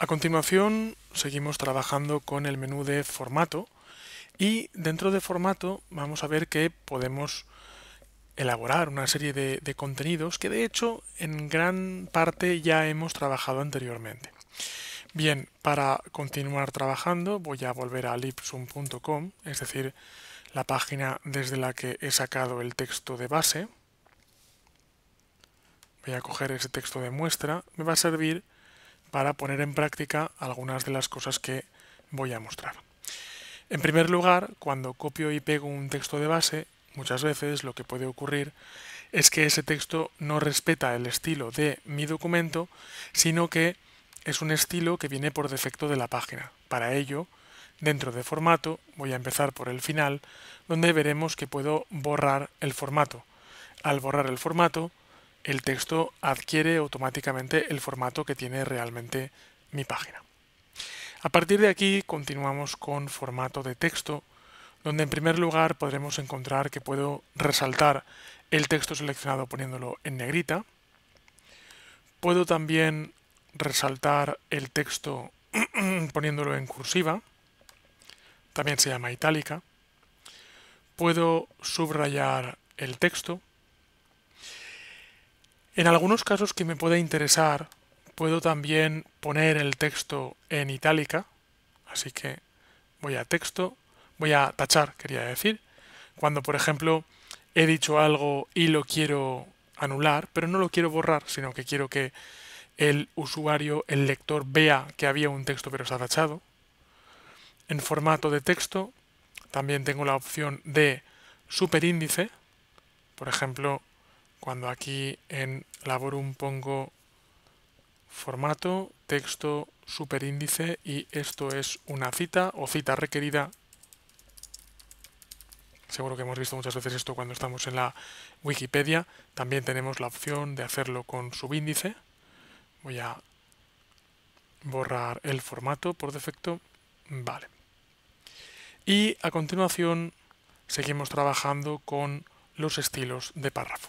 A continuación seguimos trabajando con el menú de formato y dentro de formato vamos a ver que podemos elaborar una serie de, contenidos que de hecho en gran parte ya hemos trabajado anteriormente. Bien, para continuar trabajando voy a volver a lipsum.com, es decir, la página desde la que he sacado el texto de base. Voy a coger ese texto de muestra, me va a servir para poner en práctica algunas de las cosas que voy a mostrar. En primer lugar, cuando copio y pego un texto de base, muchas veces lo que puede ocurrir es que ese texto no respeta el estilo de mi documento, sino que es un estilo que viene por defecto de la página. Para ello, dentro de formato, voy a empezar por el final, donde veremos que puedo borrar el formato. Al borrar el formato, el texto adquiere automáticamente el formato que tiene realmente mi página. A partir de aquí continuamos con formato de texto, donde en primer lugar podremos encontrar que puedo resaltar el texto seleccionado poniéndolo en negrita. Puedo también resaltar el texto poniéndolo en cursiva, también se llama itálica. Puedo subrayar el texto en algunos casos que me pueda interesar, puedo también poner el texto en itálica, así que voy a texto, voy a tachar, quería decir, cuando por ejemplo he dicho algo y lo quiero anular, pero no lo quiero borrar, sino que quiero que el usuario, el lector, vea que había un texto pero se ha tachado. En formato de texto también tengo la opción de superíndice, por ejemplo, cuando aquí en Laborum pongo formato, texto, superíndice y esto es una cita o cita requerida. Seguro que hemos visto muchas veces esto cuando estamos en la Wikipedia. También tenemos la opción de hacerlo con subíndice. Voy a borrar el formato por defecto. Vale. Y a continuación seguimos trabajando con los estilos de párrafo.